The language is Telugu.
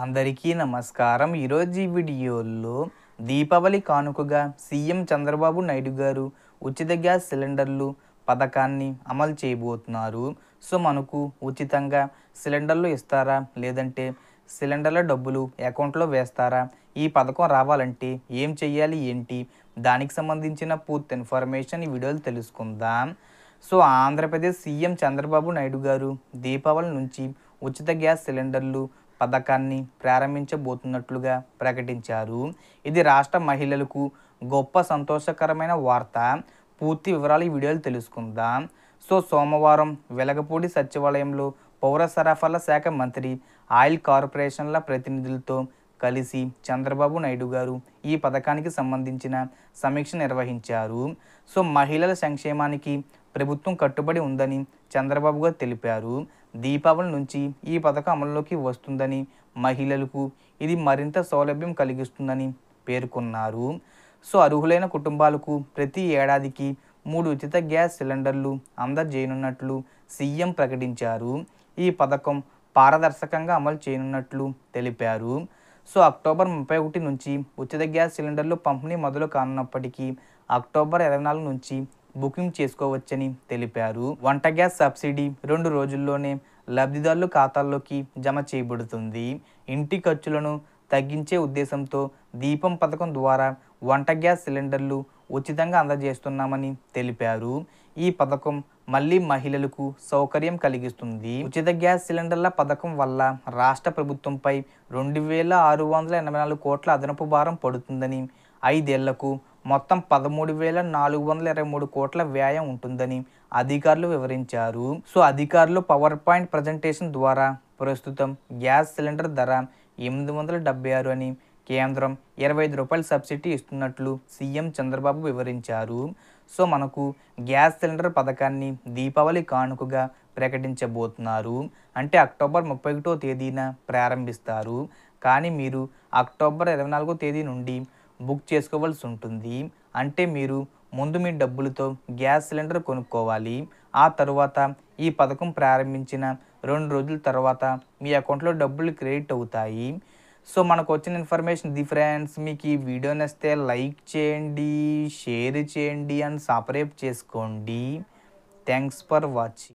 అందరికీ నమస్కారం ఈరోజు ఈ వీడియోలో దీపావళి కానుకగా సీఎం చంద్రబాబు నాయుడు గారు ఉచిత గ్యాస్ సిలిండర్లు పథకాన్ని అమలు చేయబోతున్నారు సో మనకు ఉచితంగా సిలిండర్లు ఇస్తారా లేదంటే సిలిండర్ల డబ్బులు అకౌంట్లో వేస్తారా ఈ పథకం రావాలంటే ఏం చేయాలి ఏంటి దానికి సంబంధించిన పూర్తి ఇన్ఫర్మేషన్ ఈ వీడియోలో తెలుసుకుందాం సో ఆంధ్రప్రదేశ్ సీఎం చంద్రబాబు నాయుడు గారు దీపావళి నుంచి ఉచిత గ్యాస్ సిలిండర్లు పథకాన్ని ప్రారంభించబోతున్నట్లుగా ప్రకటించారు ఇది రాష్ట్ర మహిళలకు గొప్ప సంతోషకరమైన వార్త పూర్తి వివరాలు ఈ వీడియోలో తెలుసుకుందాం సో సోమవారం వెలగపూడి సచివాలయంలో పౌర సరఫరాల శాఖ మంత్రి ఆయిల్ కార్పొరేషన్ల ప్రతినిధులతో కలిసి చంద్రబాబు నాయుడు గారు ఈ పథకానికి సంబంధించిన సమీక్ష నిర్వహించారు సో మహిళల సంక్షేమానికి ప్రభుత్వం కట్టుబడి ఉందని చంద్రబాబు గారు తెలిపారు దీపావళి నుంచి ఈ పథకం అమల్లోకి వస్తుందని మహిళలకు ఇది మరింత సౌలభ్యం కలిగిస్తుందని పేర్కొన్నారు సో అర్హులైన కుటుంబాలకు ప్రతి ఏడాదికి మూడు ఉచిత గ్యాస్ సిలిండర్లు అందజేయనున్నట్లు సీఎం ప్రకటించారు ఈ పథకం పారదర్శకంగా అమలు చేయనున్నట్లు తెలిపారు సో అక్టోబర్ ముప్పై ఒకటి నుంచి ఉచిత గ్యాస్ సిలిండర్లు పంపిణీ మొదలు కానున్నప్పటికీ అక్టోబర్ ఇరవై నాలుగు నుంచి బుకింగ్ చేసుకోవచ్చని తెలిపారు వంట గ్యాస్ సబ్సిడీ రెండు రోజుల్లోనే లబ్ధిదారుల ఖాతాల్లోకి జమ చేయబడుతుంది ఇంటి ఖర్చులను తగ్గించే ఉద్దేశంతో దీపం పథకం ద్వారా వంట గ్యాస్ సిలిండర్లు ఉచితంగా అందజేస్తున్నామని తెలిపారు ఈ పథకం మళ్ళీ మహిళలకు సౌకర్యం కలిగిస్తుంది ఉచిత గ్యాస్ సిలిండర్ల పథకం వల్ల రాష్ట్ర ప్రభుత్వంపై రెండు వేల ఆరు వందల ఎనభై నాలుగు కోట్ల అదనపు భారం పడుతుందని ఐదేళ్లకు మొత్తం పదమూడు వేల నాలుగు వందల ఇరవై మూడు కోట్ల వ్యయం ఉంటుందని అధికారులు వివరించారు సో అధికారులు పవర్ పాయింట్ ప్రజెంటేషన్ ద్వారా ప్రస్తుతం గ్యాస్ సిలిండర్ ధర ఎనిమిది వందల డెబ్బై ఆరు అని కేంద్రం ఇరవై ఐదు రూపాయల సబ్సిడీ ఇస్తున్నట్లు సీఎం చంద్రబాబు వివరించారు సో మనకు గ్యాస్ సిలిండర్ పథకాన్ని దీపావళి కానుకగా ప్రకటించబోతున్నారు అంటే అక్టోబర్ ముప్పై ఒకటో తేదీన ప్రారంభిస్తారు కానీ మీరు అక్టోబర్ ఇరవై నాలుగో తేదీ నుండి బుక్ చేసుకోవాల్సి ఉంటుంది అంటే మీరు ముందు మీ డబ్బులతో గ్యాస్ సిలిండర్ కొనుక్కోవాలి ఆ తర్వాత ఈ పథకం ప్రారంభించిన రెండు రోజుల తర్వాత మీ అకౌంట్లో డబ్బులు క్రెడిట్ అవుతాయి సో మనకు వచ్చిన ఇన్ఫర్మేషన్ ది ఫ్రెండ్స్ మీకు ఈ వీడియో నచ్చితే లైక్ చేయండి షేర్ చేయండి అండ్ సపరేట్ చేసుకోండి థ్యాంక్స్ ఫర్ వాచింగ్